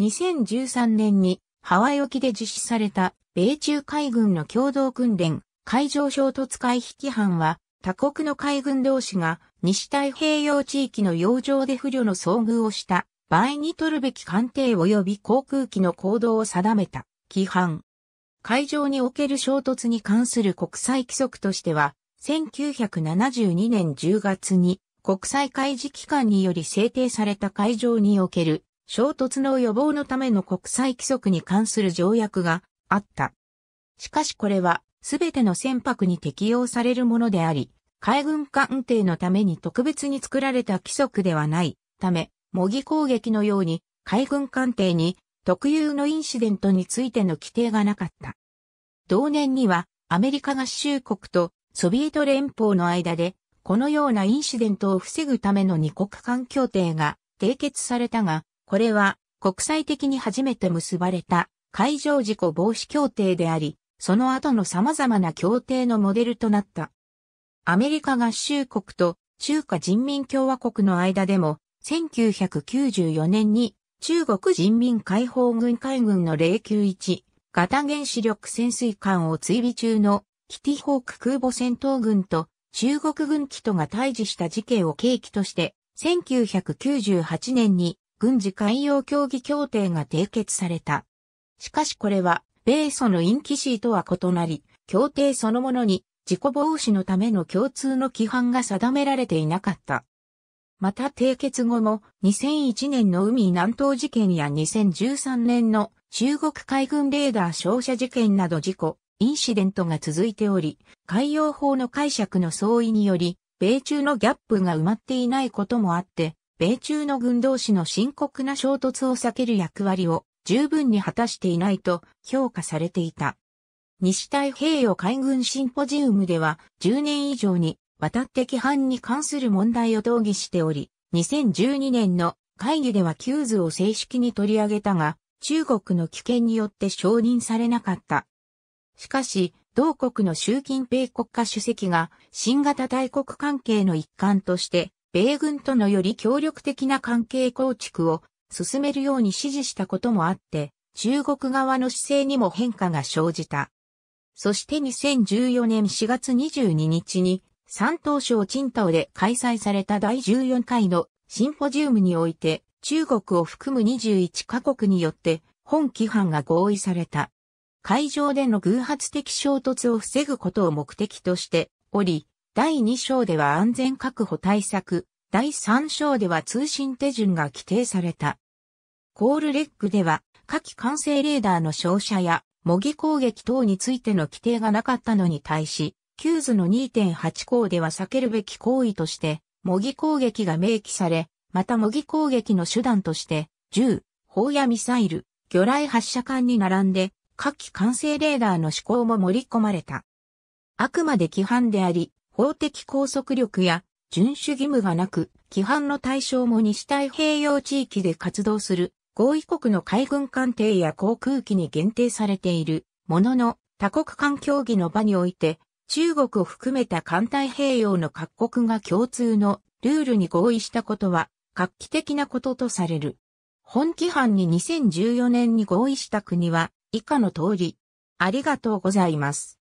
2013年にハワイ沖で実施された米中海軍の共同訓練海上衝突回避規範は他国の海軍同士が西太平洋地域の洋上で不慮の遭遇をした場合に取るべき艦艇及び航空機の行動を定めた規範。海上における衝突に関する国際規則としては、1972年10月に国際海事機関により制定された海上における衝突の予防のための国際規則に関する条約があった。しかしこれは全ての船舶に適用されるものであり、海軍艦艇のために特別に作られた規則ではないため、模擬攻撃のように海軍艦艇に特有のインシデントについての規定がなかった。同年にはアメリカ合衆国とソビエト連邦の間でこのようなインシデントを防ぐための二国間協定が締結されたが、これは国際的に初めて結ばれた海上事故防止協定であり、その後の様々な協定のモデルとなった。アメリカ合衆国と中華人民共和国の間でも、1994年に中国人民解放軍海軍の091型原子力潜水艦を追尾中のキティホーク空母戦闘軍と中国軍機とが対峙した事件を契機として、1998年に軍事海洋協議協定が締結された。しかしこれは、米ソのインキシーとは異なり、協定そのものに自己防止のための共通の規範が定められていなかった。また締結後も2001年の海南東事件や2013年の中国海軍レーダー照射事件など事故、インシデントが続いており、海洋法の解釈の相違により、米中のギャップが埋まっていないこともあって、米中の軍同士の深刻な衝突を避ける役割を十分に果たしていないと評価されていた。西太平洋海軍シンポジウムでは10年以上にわたって規範に関する問題を討議しており、2012年の会議ではキューズを正式に取り上げたが、中国の危険によって承認されなかった。しかし、同国の習近平国家主席が新型大国関係の一環として米軍とのより協力的な関係構築を進めるように指示したこともあって、中国側の姿勢にも変化が生じた。そして2014年4月22日に、山東省鎮東で開催された第14回のシンポジウムにおいて、中国を含む21カ国によって、本規範が合意された。会場での偶発的衝突を防ぐことを目的としており、第2章では安全確保対策、第3章では通信手順が規定された。コールレックでは、下記完成レーダーの照射や模擬攻撃等についての規定がなかったのに対し、キューズの2.8項では避けるべき行為として、模擬攻撃が明記され、また模擬攻撃の手段として、銃、砲やミサイル、魚雷発射管に並んで、下記完成レーダーの指向も盛り込まれた。あくまで規範であり、法的拘束力や遵守義務がなく、規範の対象も西太平洋地域で活動する合意国の海軍艦艇や航空機に限定されているものの多国間協議の場において中国を含めた艦太平洋の各国が共通のルールに合意したことは画期的なこととされる。本規範に2014年に合意した国は以下の通り。ありがとうございます。